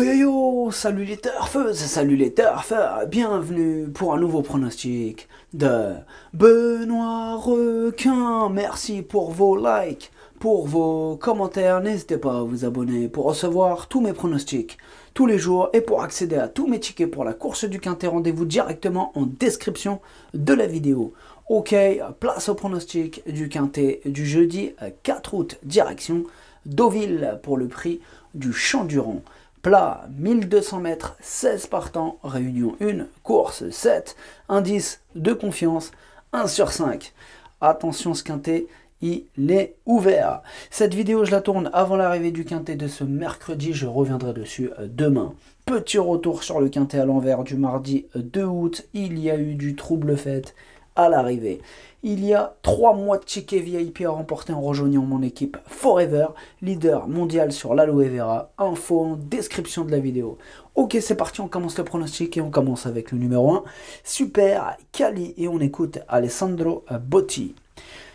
Yo yo yo, salut les turfeuses, salut les turfeurs, bienvenue pour un nouveau pronostic de Benoît Requin. Merci pour vos likes, pour vos commentaires, n'hésitez pas à vous abonner pour recevoir tous mes pronostics tous les jours et pour accéder à tous mes tickets pour la course du quintet, rendez-vous directement en description de la vidéo. Ok, place au pronostic du quintet du jeudi 4 euh, août, direction Deauville pour le prix du Champ Durand plat 1200 mètres, 16 partants, réunion 1, course 7, indice de confiance 1 sur 5. Attention ce quintet, il est ouvert. Cette vidéo, je la tourne avant l'arrivée du quintet de ce mercredi, je reviendrai dessus euh, demain. Petit retour sur le quintet à l'envers du mardi 2 euh, août, il y a eu du trouble fait à l'arrivée. Il y a trois mois de tickets VIP à remporter en rejoignant mon équipe Forever, leader mondial sur l'aloe vera. Info en description de la vidéo. Ok, c'est parti, on commence le pronostic et on commence avec le numéro 1. Super Cali et on écoute Alessandro Botti.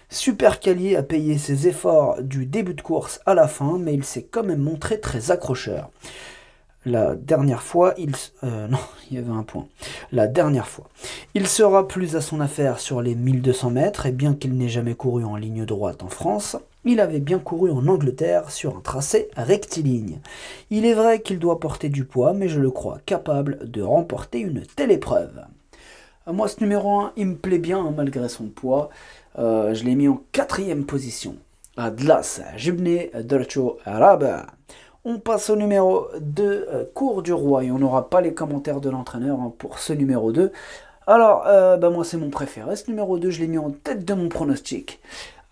Super Cali a payé ses efforts du début de course à la fin, mais il s'est quand même montré très accrocheur. La dernière fois, il... Euh, non, il y avait un point. La dernière fois. Il sera plus à son affaire sur les 1200 mètres, et bien qu'il n'ait jamais couru en ligne droite en France, il avait bien couru en Angleterre sur un tracé rectiligne. Il est vrai qu'il doit porter du poids, mais je le crois capable de remporter une telle épreuve. Moi, ce numéro 1, il me plaît bien hein, malgré son poids. Euh, je l'ai mis en quatrième position. Adlas Jibne Darcho Araba. On passe au numéro 2, euh, Cours du Roi, et on n'aura pas les commentaires de l'entraîneur hein, pour ce numéro 2. Alors, euh, bah, moi c'est mon préféré, ce numéro 2, je l'ai mis en tête de mon pronostic.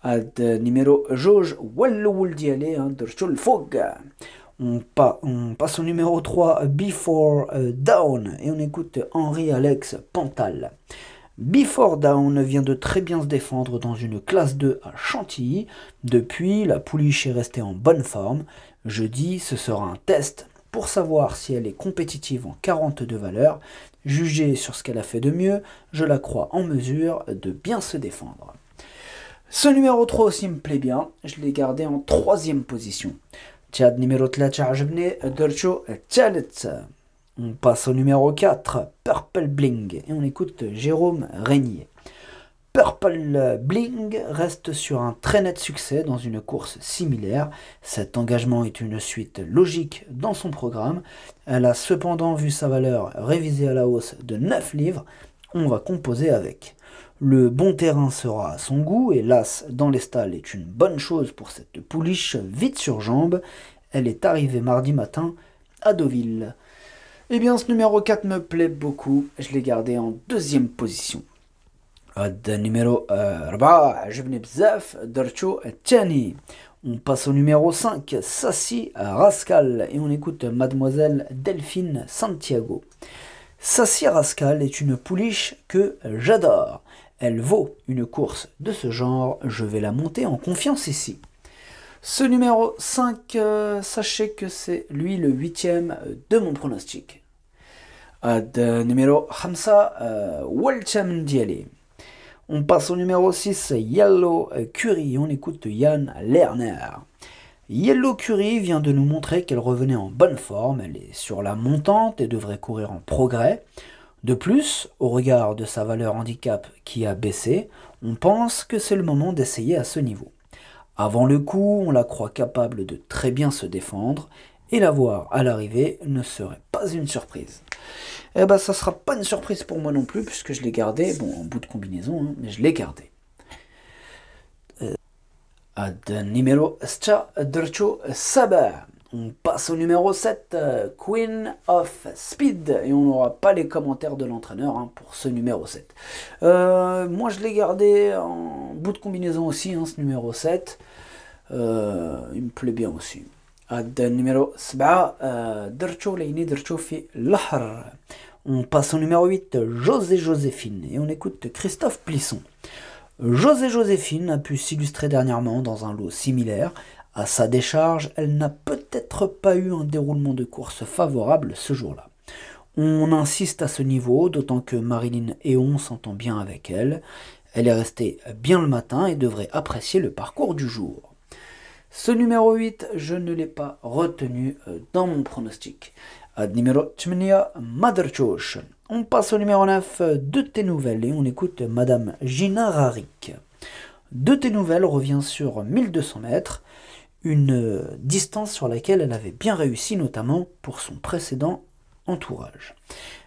Euh, numéro le والأول ديالي aller, on, on passe au numéro 3 Before Down et on écoute Henri Alex Pantal Before Down vient de très bien se défendre dans une classe 2 à Chantilly. Depuis, la pouliche est restée en bonne forme. Je dis ce sera un test pour savoir si elle est compétitive en 42 valeurs. Jugée sur ce qu'elle a fait de mieux, je la crois en mesure de bien se défendre. Ce numéro 3 aussi me plaît bien, je l'ai gardé en troisième position. Tchad numéro 3 عجبني on passe au numéro 4, Purple Bling, et on écoute Jérôme Régnier. Purple Bling reste sur un très net succès dans une course similaire. Cet engagement est une suite logique dans son programme. Elle a cependant vu sa valeur révisée à la hausse de 9 livres. On va composer avec. Le bon terrain sera à son goût et l'as dans les stalles est une bonne chose pour cette pouliche vite sur jambe. Elle est arrivée mardi matin à Deauville. Eh bien, ce numéro 4 me plaît beaucoup. Je l'ai gardé en deuxième position. numéro 4, euh, je On passe au numéro 5, Sassi Rascal, et on écoute Mademoiselle Delphine Santiago. Sassi Rascal est une pouliche que j'adore. Elle vaut une course de ce genre, je vais la monter en confiance ici. Ce numéro 5, euh, sachez que c'est lui le huitième de mon pronostic. Euh, euh, on passe au numéro 6, Yellow Curry. On écoute Yann Lerner. Yellow Curry vient de nous montrer qu'elle revenait en bonne forme, elle est sur la montante et devrait courir en progrès. De plus, au regard de sa valeur handicap qui a baissé, on pense que c'est le moment d'essayer à ce niveau. Avant le coup, on la croit capable de très bien se défendre, et la voir à l'arrivée ne serait pas une surprise eh ben ça sera pas une surprise pour moi non plus, puisque je l'ai gardé, bon, en bout de combinaison, hein, mais je l'ai gardé. Euh, numéro On passe au numéro 7, euh, Queen of Speed, et on n'aura pas les commentaires de l'entraîneur hein, pour ce numéro 7. Euh, moi je l'ai gardé en bout de combinaison aussi, hein, ce numéro 7. il me plaît bien aussi. On passe au numéro 8, José Joséphine, et on écoute Christophe Plisson. José Joséphine a pu s'illustrer dernièrement dans un lot similaire. À sa décharge, elle n'a peut-être pas eu un déroulement de course favorable ce jour-là. On insiste à ce niveau, d'autant que Marilyn Eon s'entend bien avec elle. Elle est restée bien le matin et devrait apprécier le parcours du jour. Ce numéro 8, je ne l'ai pas retenu euh, dans mon pronostic. Euh, numéro 8, On passe au numéro 9 euh, de tes nouvelles et on écoute Madame Gina Rarik. De tes nouvelles revient sur 1200 mètres, une distance sur laquelle elle avait bien réussi, notamment pour son précédent entourage.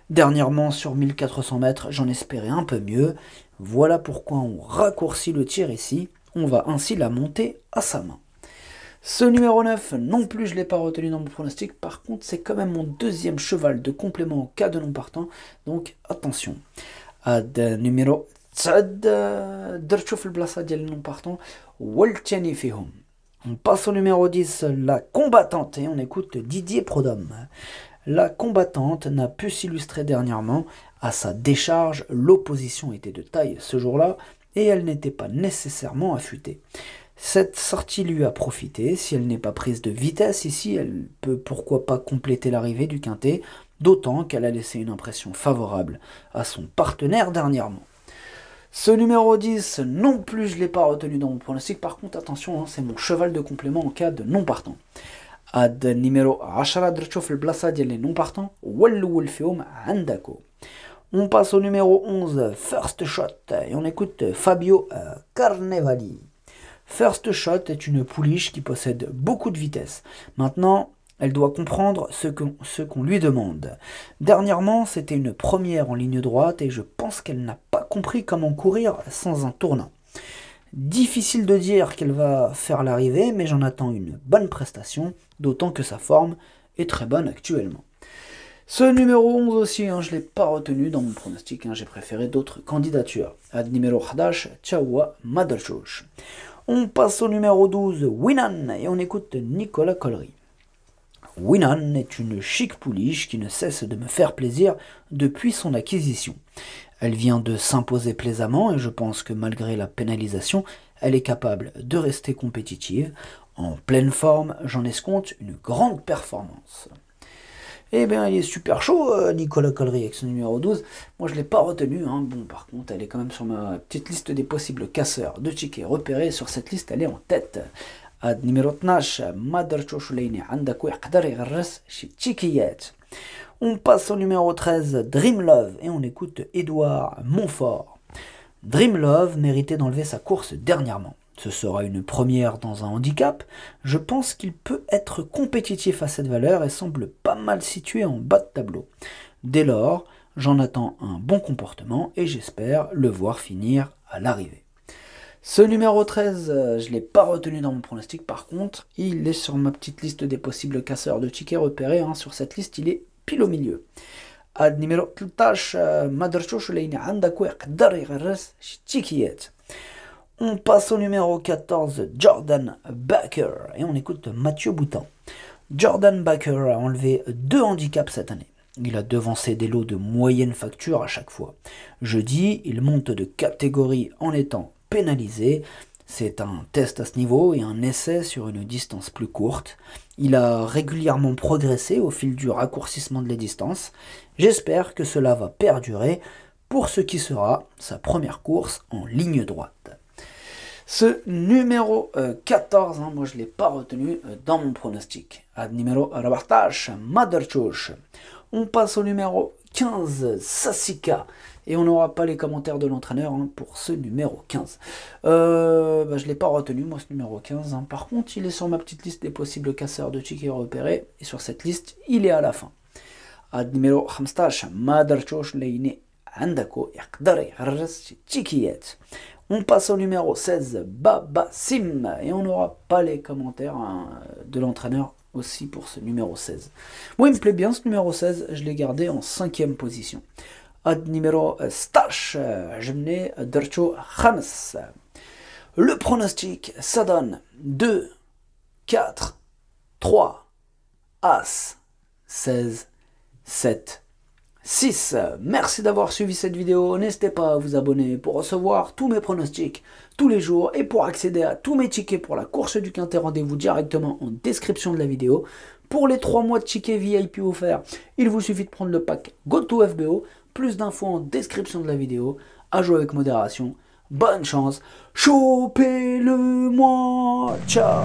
Dernièrement, sur 1400 mètres, j'en espérais un peu mieux. Voilà pourquoi on raccourcit le tir ici. On va ainsi la monter à sa main. Ce numéro 9, non plus, je ne l'ai pas retenu dans mon pronostic. Par contre, c'est quand même mon deuxième cheval de complément au cas de non partant. Donc, attention. Ad numéro On passe au numéro 10, la combattante, et on écoute Didier Prodhomme. La combattante n'a pu s'illustrer dernièrement. À sa décharge, l'opposition était de taille ce jour-là, et elle n'était pas nécessairement affûtée. Cette sortie lui a profité, si elle n'est pas prise de vitesse ici, elle peut pourquoi pas compléter l'arrivée du Quintet, d'autant qu'elle a laissé une impression favorable à son partenaire dernièrement. Ce numéro 10, non plus je ne l'ai pas retenu dans mon pronostic, par contre attention, hein, c'est mon cheval de complément en cas de non partant. Ad numéro 10 درتشوف non partants, فيهم On passe au numéro 11, First Shot, et on écoute Fabio euh, Carnevali. First Shot est une pouliche qui possède beaucoup de vitesse. Maintenant, elle doit comprendre ce qu'on lui demande. Dernièrement, c'était une première en ligne droite et je pense qu'elle n'a pas compris comment courir sans un tournant. Difficile de dire qu'elle va faire l'arrivée, mais j'en attends une bonne prestation, d'autant que sa forme est très bonne actuellement. Ce numéro 11 aussi, hein, je ne l'ai pas retenu dans mon pronostic, hein, j'ai préféré d'autres candidatures. Ad numéro 11, Chawa Madalchouch. On passe au numéro 12, Winan, et on écoute Nicolas Collery. Winan est une chic pouliche qui ne cesse de me faire plaisir depuis son acquisition. Elle vient de s'imposer plaisamment et je pense que malgré la pénalisation, elle est capable de rester compétitive. En pleine forme, j'en escompte une grande performance. Eh bien, il est super chaud, euh, Nicolas Collery, avec son numéro 12. Moi, je ne l'ai pas retenu. Hein. Bon, par contre, elle est quand même sur ma petite liste des possibles casseurs de tickets repérés. Sur cette liste, elle est en tête. À numéro On passe au numéro 13, Dream Love, et on écoute Edouard Montfort. Dream Love méritait d'enlever sa course dernièrement ce sera une première dans un handicap, je pense qu'il peut être compétitif à cette valeur et semble pas mal situé en bas de tableau. Dès lors, j'en attends un bon comportement et j'espère le voir finir à l'arrivée. Ce numéro 13, euh, je ne l'ai pas retenu dans mon pronostic, par contre, il est sur ma petite liste des possibles casseurs de tickets repérés. Hein. sur cette liste, il est pile au milieu. numéro on passe au numéro 14, Jordan Baker, et on écoute Mathieu Boutin. Jordan Baker a enlevé deux handicaps cette année. Il a devancé des lots de moyenne facture à chaque fois. Jeudi, il monte de catégorie en étant pénalisé. C'est un test à ce niveau et un essai sur une distance plus courte. Il a régulièrement progressé au fil du raccourcissement de la distances. J'espère que cela va perdurer pour ce qui sera sa première course en ligne droite. Ce numéro 14, euh, hein, moi je ne l'ai pas retenu euh, dans mon pronostic. À numéro Rabartash, Madarchouch. On passe au numéro 15, Sassika. Et on n'aura pas les commentaires de l'entraîneur hein, pour ce numéro 15. Euh, bah, je ne l'ai pas retenu, moi, ce numéro 15. Hein. Par contre, il est sur ma petite liste des possibles casseurs de tickets repérés. Et sur cette liste, il est à la fin. numéro 15, Madarchouch on passe au numéro 16, Baba Sim, et on n'aura pas les commentaires hein, de l'entraîneur aussi pour ce numéro 16. Moi, il me plaît bien ce numéro 16, je l'ai gardé en cinquième position. Ad numéro euh, Stash, euh, je menais euh, Dercho Khams. Le pronostic, ça donne 2, 4, 3, As, 16, 7, 6. Merci d'avoir suivi cette vidéo. N'hésitez pas à vous abonner pour recevoir tous mes pronostics tous les jours et pour accéder à tous mes tickets pour la course du Quintet, rendez-vous directement en description de la vidéo. Pour les 3 mois de tickets VIP offerts, il vous suffit de prendre le pack GoToFBO. Plus d'infos en description de la vidéo. À jouer avec modération. Bonne chance. Chopez-le-moi. Ciao.